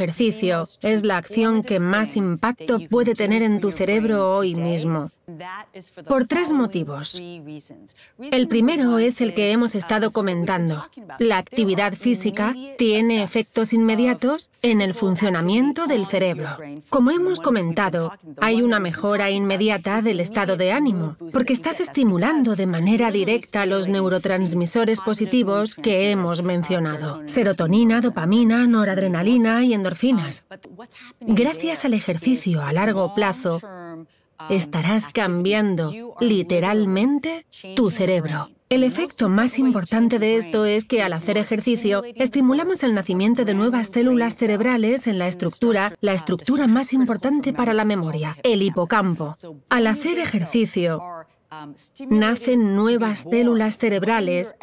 ejercicio es la acción que más impacto puede tener en tu cerebro hoy mismo. Por tres motivos. El primero es el que hemos estado comentando. La actividad física tiene efectos inmediatos en el funcionamiento del cerebro. Como hemos comentado, hay una mejora inmediata del estado de ánimo, porque estás estimulando de manera directa los neurotransmisores positivos que hemos mencionado. Serotonina, dopamina, noradrenalina y endorfinas. Gracias al ejercicio a largo plazo, estarás cambiando literalmente tu cerebro. El efecto más importante de esto es que al hacer ejercicio estimulamos el nacimiento de nuevas células cerebrales en la estructura, la estructura más importante para la memoria, el hipocampo. Al hacer ejercicio, Um, nacen nuevas células cerebrales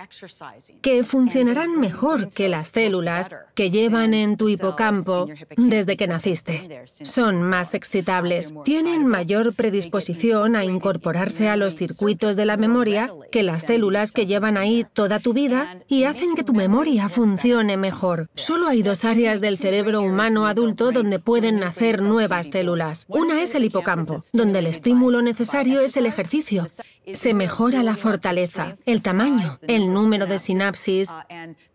que funcionarán mejor que las células que llevan en tu hipocampo desde que naciste. Son más excitables, tienen mayor predisposición a incorporarse a los circuitos de la memoria que las células que llevan ahí toda tu vida y hacen que tu memoria funcione mejor. Solo hay dos áreas del cerebro humano adulto donde pueden nacer nuevas células. Una es el hipocampo, donde el estímulo necesario es el ejercicio se mejora la fortaleza, el tamaño, el número de sinapsis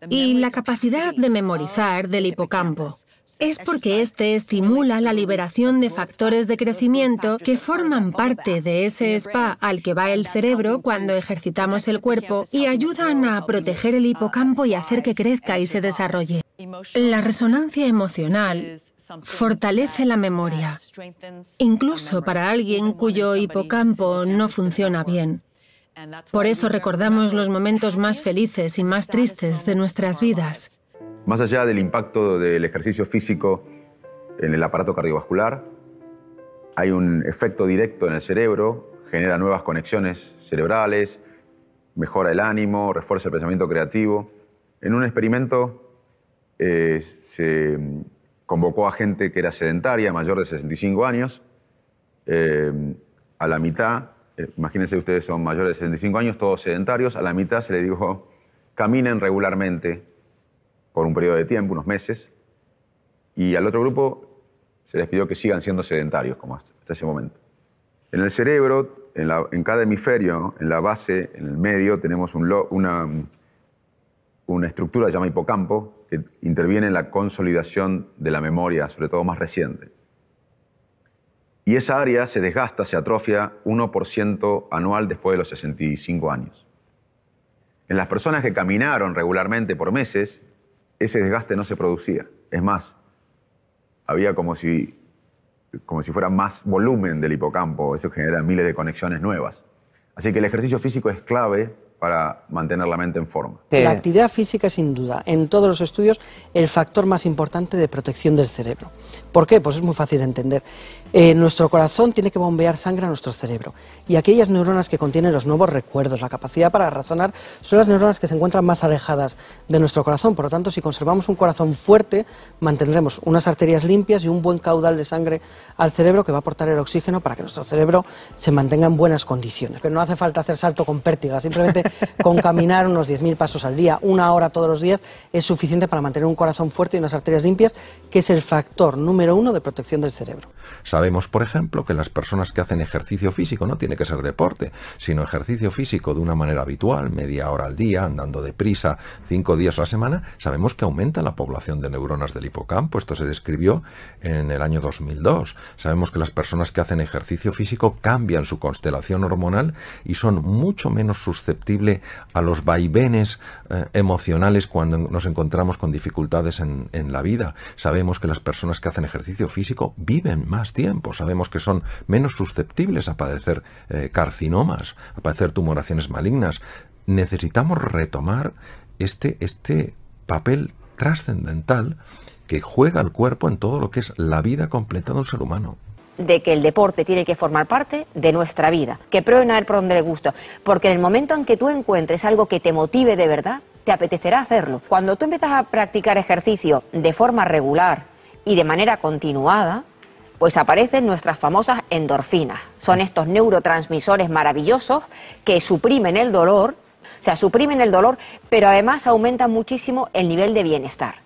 y la capacidad de memorizar del hipocampo. Es porque este estimula la liberación de factores de crecimiento que forman parte de ese spa al que va el cerebro cuando ejercitamos el cuerpo y ayudan a proteger el hipocampo y hacer que crezca y se desarrolle. La resonancia emocional fortalece la memoria, uh, incluso para alguien cuyo hipocampo no funciona bien. Por eso recordamos los momentos más felices y más tristes de nuestras vidas. Más allá del impacto del ejercicio físico en el aparato cardiovascular, hay un efecto directo en el cerebro, genera nuevas conexiones cerebrales, mejora el ánimo, refuerza el pensamiento creativo. En un experimento eh, se convocó a gente que era sedentaria, mayor de 65 años, eh, a la mitad, eh, imagínense ustedes son mayores de 65 años, todos sedentarios, a la mitad se le dijo, caminen regularmente por un periodo de tiempo, unos meses, y al otro grupo se les pidió que sigan siendo sedentarios, como hasta ese momento. En el cerebro, en, cada hemisferio, en la base, en el medio, tenemos un, una, una estructura llamada hipocampo, que interviene en la consolidación de la memoria, sobre todo más reciente. Y esa área se desgasta, se atrofia 1% anual después de los 65 años. En las personas que caminaron regularmente por meses, ese desgaste no se producía. Es más, había como si, como si fuera más volumen del hipocampo, eso genera miles de conexiones nuevas. Así que el ejercicio físico es clave para mantener la mente en forma. La actividad física es sin duda, en todos los estudios, el factor más importante de protección del cerebro. ¿Por qué? Pues es muy fácil de entender. Eh, nuestro corazón tiene que bombear sangre a nuestro cerebro y aquellas neuronas que contienen los nuevos recuerdos, la capacidad para razonar, son las neuronas que se encuentran más alejadas de nuestro corazón. Por lo tanto, si conservamos un corazón fuerte, mantendremos unas arterias limpias y un buen caudal de sangre al cerebro que va a aportar el oxígeno para que nuestro cerebro se mantenga en buenas condiciones. Pero no hace falta hacer salto con pértiga, simplemente con caminar unos 10.000 pasos al día, una hora todos los días, es suficiente para mantener un corazón fuerte y unas arterias limpias, que es el factor número uno de protección del cerebro. Sabemos, por ejemplo, que las personas que hacen ejercicio físico, no tiene que ser deporte, sino ejercicio físico de una manera habitual, media hora al día, andando deprisa, cinco días a la semana, sabemos que aumenta la población de neuronas del hipocampo. Esto se describió en el año 2002. Sabemos que las personas que hacen ejercicio físico cambian su constelación hormonal y son mucho menos susceptibles a los vaivenes eh, emocionales cuando nos encontramos con dificultades en, la vida. Sabemos que las personas que hacen ejercicio físico viven más tiempo, sabemos que son menos susceptibles a padecer eh, carcinomas, a padecer tumoraciones malignas. Necesitamos retomar este, este papel trascendental que juega el cuerpo en todo lo que es la vida completa de un ser humano de que el deporte tiene que formar parte de nuestra vida, que prueben a ver por donde le gusta, porque en el momento en que tú encuentres algo que te motive de verdad, te apetecerá hacerlo. Cuando tú empiezas a practicar ejercicio de forma regular y de manera continuada, pues aparecen nuestras famosas endorfinas. Son estos neurotransmisores maravillosos que suprimen el dolor, o sea, suprimen el dolor, pero además aumentan muchísimo el nivel de bienestar.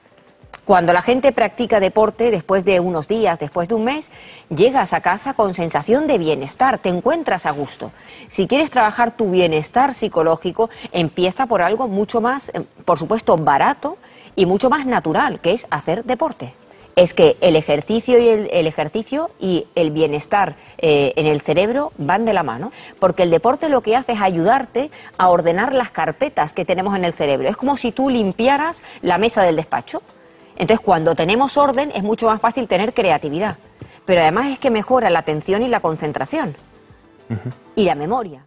Cuando la gente practica deporte, después de unos días, después de un mes, llegas a casa con sensación de bienestar, te encuentras a gusto. Si quieres trabajar tu bienestar psicológico, empieza por algo mucho más, em, por supuesto, barato y mucho más natural, que es hacer deporte es que el ejercicio y el, ejercicio y el bienestar eh, en el cerebro van de la mano, porque el deporte lo que hace es ayudarte a ordenar las carpetas que tenemos en el cerebro. Es como si tú limpiaras la mesa del despacho. Entonces, cuando tenemos orden, es mucho más fácil tener creatividad. Pero además es que mejora la atención y la concentración. Y la memoria.